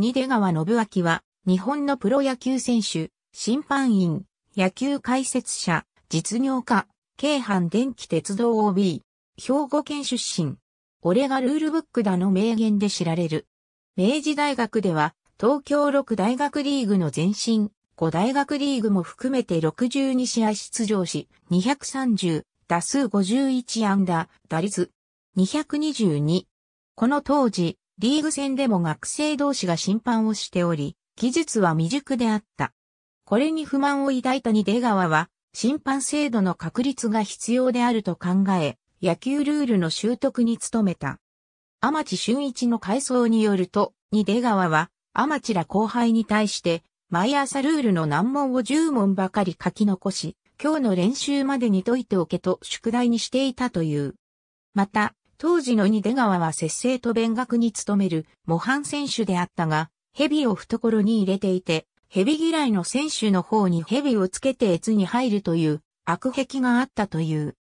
二出川信明は、日本のプロ野球選手、審判員、野球解説者、実業家、京阪電気鉄道 OB、兵庫県出身。俺がルールブックだの名言で知られる。明治大学では、東京6大学リーグの前身、5大学リーグも含めて62試合出場し、230、打数51安打、打率、222。この当時、リーグ戦でも学生同士が審判をしており、技術は未熟であった。これに不満を抱いたに出川は、審判制度の確立が必要であると考え、野球ルールの習得に努めた。天地俊一の回想によると、に出川は、天地ら後輩に対して、毎朝ルールの難問を10問ばかり書き残し、今日の練習までに解いておけと宿題にしていたという。また、当時の二出川は節制と勉学に努める模範選手であったが、蛇を懐に入れていて、蛇嫌いの選手の方に蛇をつけて越に入るという悪癖があったという。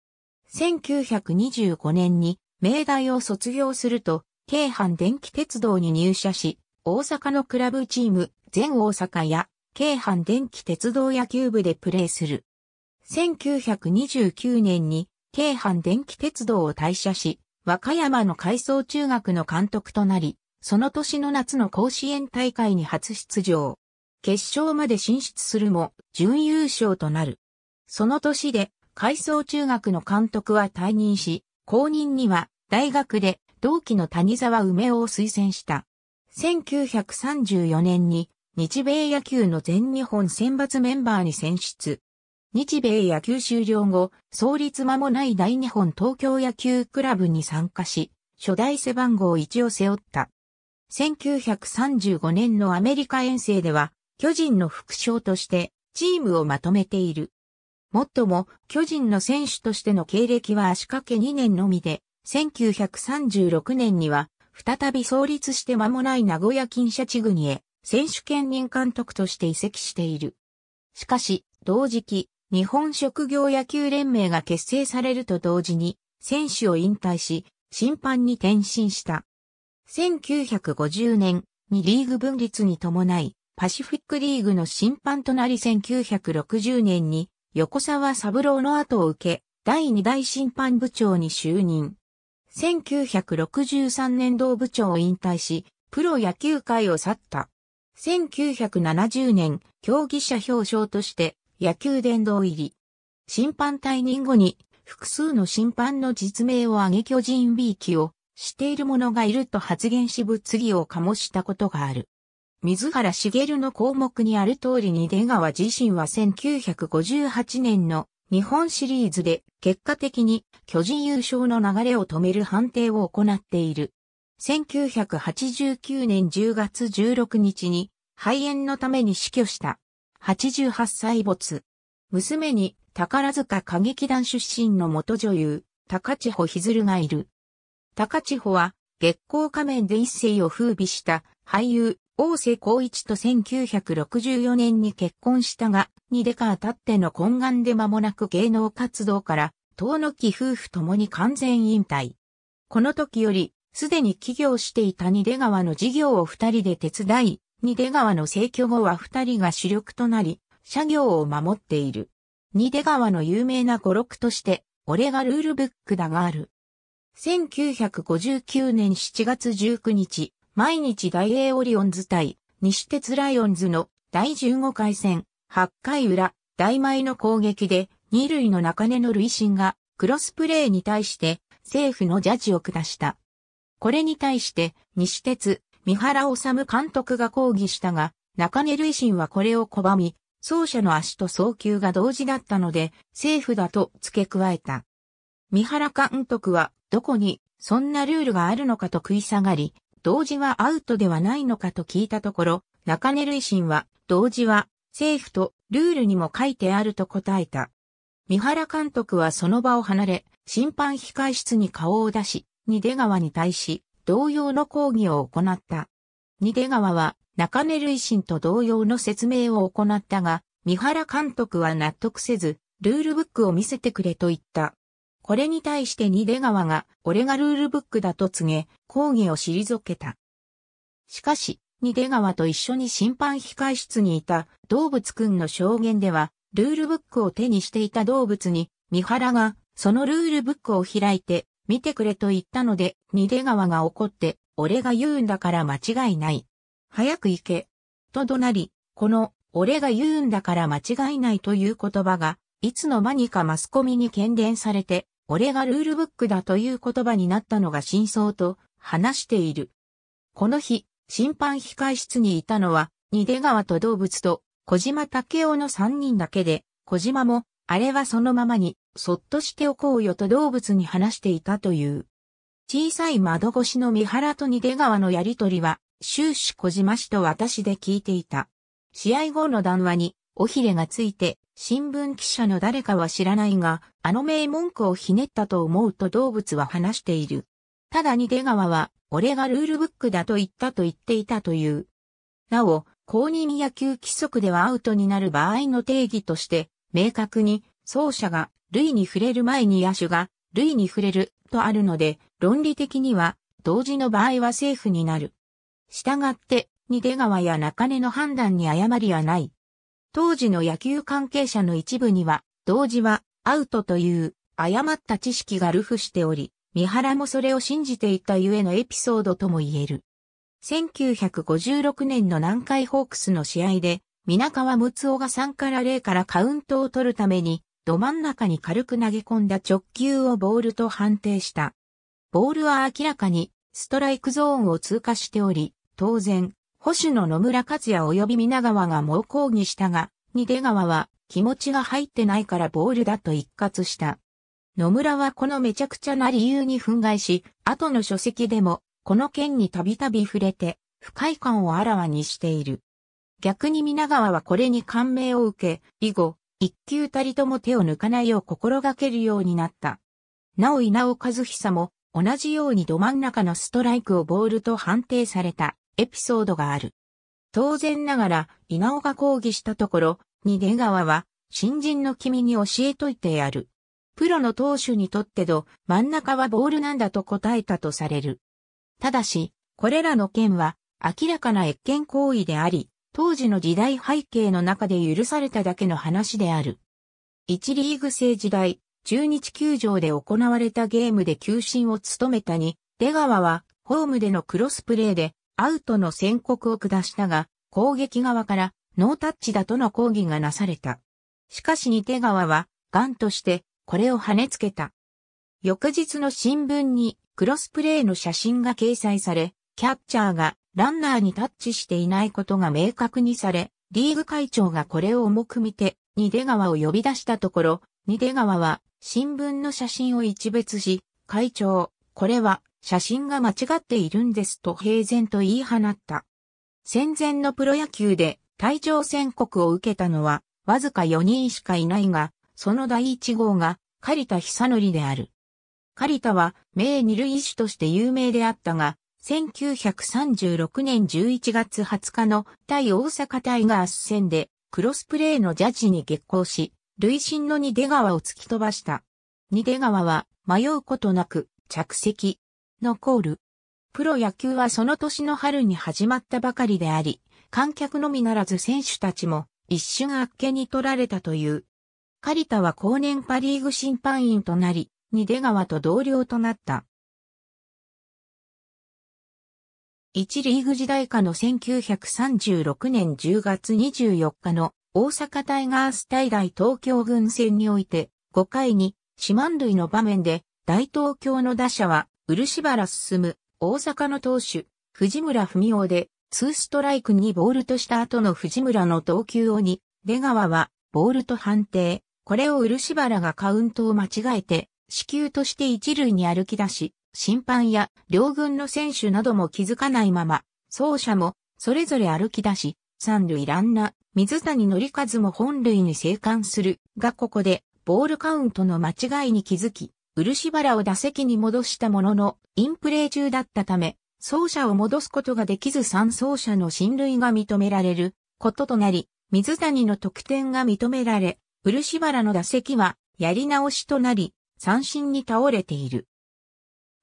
1925年に明大を卒業すると、京阪電気鉄道に入社し、大阪のクラブチーム、全大阪や、京阪電気鉄道野球部でプレーする。1929年に、京阪電気鉄道を退社し、和歌山の海藻中学の監督となり、その年の夏の甲子園大会に初出場。決勝まで進出するも、準優勝となる。その年で、海藻中学の監督は退任し、後任には、大学で、同期の谷沢梅を推薦した。1934年に、日米野球の全日本選抜メンバーに選出。日米野球終了後、創立間もない大日本東京野球クラブに参加し、初代背番号1を背負った。1935年のアメリカ遠征では、巨人の副将としてチームをまとめている。もっとも、巨人の選手としての経歴は足掛け2年のみで、1936年には、再び創立して間もない名古屋金社地組へ、選手兼任監督として移籍している。しかし、同時期、日本職業野球連盟が結成されると同時に、選手を引退し、審判に転身した。1950年にリーグ分立に伴い、パシフィックリーグの審判となり1960年に横沢三郎の後を受け、第2代審判部長に就任。1963年同部長を引退し、プロ野球界を去った。1970年、競技者表彰として野球殿堂入り。審判退任後に、複数の審判の実名を挙げ巨人 B キをしている者がいると発言し物議を醸したことがある。水原茂の項目にある通りに出川自身は1958年の日本シリーズで結果的に巨人優勝の流れを止める判定を行っている。1989年10月16日に肺炎のために死去した。88歳没。娘に宝塚歌劇団出身の元女優、高千穂ひずるがいる。高千穂は月光仮面で一世を風靡した俳優、大瀬光一と1964年に結婚したが、2デカたっての懇願で間もなく芸能活動から、遠野木夫婦ともに完全引退。この時より、すでに起業していた二出川の事業を二人で手伝い、二出川の逝去後は二人が主力となり、社業を守っている。二出川の有名な語録として、俺がルールブックだがある。1959年7月19日、毎日大英オリオンズ対西鉄ライオンズの第15回戦、8回裏、大前の攻撃で、二塁の中根の累進が、クロスプレーに対して、政府のジャッジを下した。これに対して、西鉄、三原治監督が抗議したが、中根累心はこれを拒み、走者の足と送球が同時だったので、政府だと付け加えた。三原監督は、どこに、そんなルールがあるのかと食い下がり、同時はアウトではないのかと聞いたところ、中根累心は、同時は、政府と、ルールにも書いてあると答えた。三原監督はその場を離れ、審判控室に顔を出し、に出川に対し、同様の講義を行った。二出川は中根類心と同様の説明を行ったが、三原監督は納得せず、ルールブックを見せてくれと言った。これに対して二出川が、俺がルールブックだと告げ、抗議を退けた。しかし、二出川と一緒に審判控室にいた動物くんの証言では、ルールブックを手にしていた動物に、三原が、そのルールブックを開いて、見てくれと言ったので、二出川が怒って、俺が言うんだから間違いない。早く行け。と怒鳴り、この、俺が言うんだから間違いないという言葉が、いつの間にかマスコミに喧伝されて、俺がルールブックだという言葉になったのが真相と話している。この日、審判控室にいたのは、二出川と動物と小島武雄の三人だけで、小島も、あれはそのままに、そっとしておこうよと動物に話していたという。小さい窓越しの三原と二出川のやりとりは、終始小島氏と私で聞いていた。試合後の談話に、おひれがついて、新聞記者の誰かは知らないが、あの名文句をひねったと思うと動物は話している。ただに出川は、俺がルールブックだと言ったと言っていたという。なお、公認野球規則ではアウトになる場合の定義として、明確に走者が類に触れる前に野手が類に触れるとあるので、論理的には同時の場合はセーフになる。したがって、に出川や中根の判断に誤りはない。当時の野球関係者の一部には、同時はアウトという誤った知識が流布しており、三原もそれを信じていたゆえのエピソードとも言える。1956年の南海ホークスの試合で、皆川睦夫が3から0からカウントを取るために、ど真ん中に軽く投げ込んだ直球をボールと判定した。ボールは明らかにストライクゾーンを通過しており、当然、保守の野村克也及び皆川が猛抗議したが、に出川は気持ちが入ってないからボールだと一括した。野村はこのめちゃくちゃな理由に憤慨し、後の書籍でも、この件にたびたび触れて、不快感をあらわにしている。逆に皆川はこれに感銘を受け、以後、一球たりとも手を抜かないよう心がけるようになった。なお稲尾和久も同じようにど真ん中のストライクをボールと判定されたエピソードがある。当然ながら稲尾が抗議したところ、に出川は新人の君に教えといてやる。プロの投手にとってど真ん中はボールなんだと答えたとされる。ただし、これらの件は明らかな越権行為であり、当時の時代背景の中で許されただけの話である。一リーグ制時代、中日球場で行われたゲームで球審を務めたに、出川はホームでのクロスプレーでアウトの宣告を下したが、攻撃側からノータッチだとの抗議がなされた。しかしに出川は、ガンとしてこれを跳ねつけた。翌日の新聞にクロスプレーの写真が掲載され、キャッチャーがランナーにタッチしていないことが明確にされ、リーグ会長がこれを重く見て、ニ出川を呼び出したところ、ニ出川は新聞の写真を一別し、会長、これは写真が間違っているんですと平然と言い放った。戦前のプロ野球で退場宣告を受けたのはわずか4人しかいないが、その第1号が狩田久則である。狩田は名二塁手として有名であったが、1936年11月20日の対大阪タイガース戦でクロスプレーのジャッジに激行し、累進の二出川を突き飛ばした。二出川は迷うことなく着席のコール。プロ野球はその年の春に始まったばかりであり、観客のみならず選手たちも一瞬あっけに取られたという。カリタは後年パリーグ審判員となり、二出川と同僚となった。1リーグ時代下の1936年10月24日の大阪タイガース対大東京軍戦において5回に四万塁の場面で大東京の打者は漆原進、大阪の投手、藤村文夫で2ストライクにボールとした後の藤村の投球を2、出川はボールと判定。これを漆原がカウントを間違えて、死球として一塁に歩き出し、審判や両軍の選手なども気づかないまま、走者もそれぞれ歩き出し、三塁ランナー、水谷則一も本塁に生還するがここで、ボールカウントの間違いに気づき、漆原を打席に戻したものの、インプレー中だったため、走者を戻すことができず三走者の進塁が認められることとなり、水谷の得点が認められ、漆原の打席はやり直しとなり、三振に倒れている。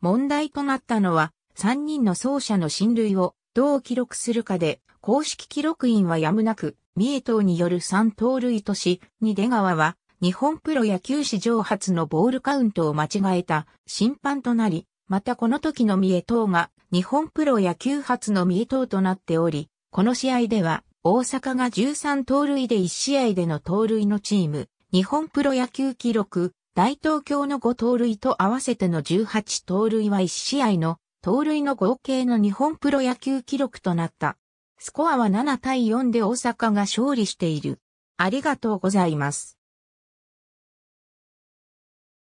問題となったのは、3人の走者の進類をどう記録するかで、公式記録員はやむなく、三重党による3盗塁とし、に出川は、日本プロ野球史上初のボールカウントを間違えた審判となり、またこの時の三重党が日本プロ野球初の三重党となっており、この試合では大阪が13盗塁で1試合での盗塁のチーム、日本プロ野球記録大東京の5盗塁と合わせての18盗塁は1試合の盗塁の合計の日本プロ野球記録となった。スコアは7対4で大阪が勝利している。ありがとうございます。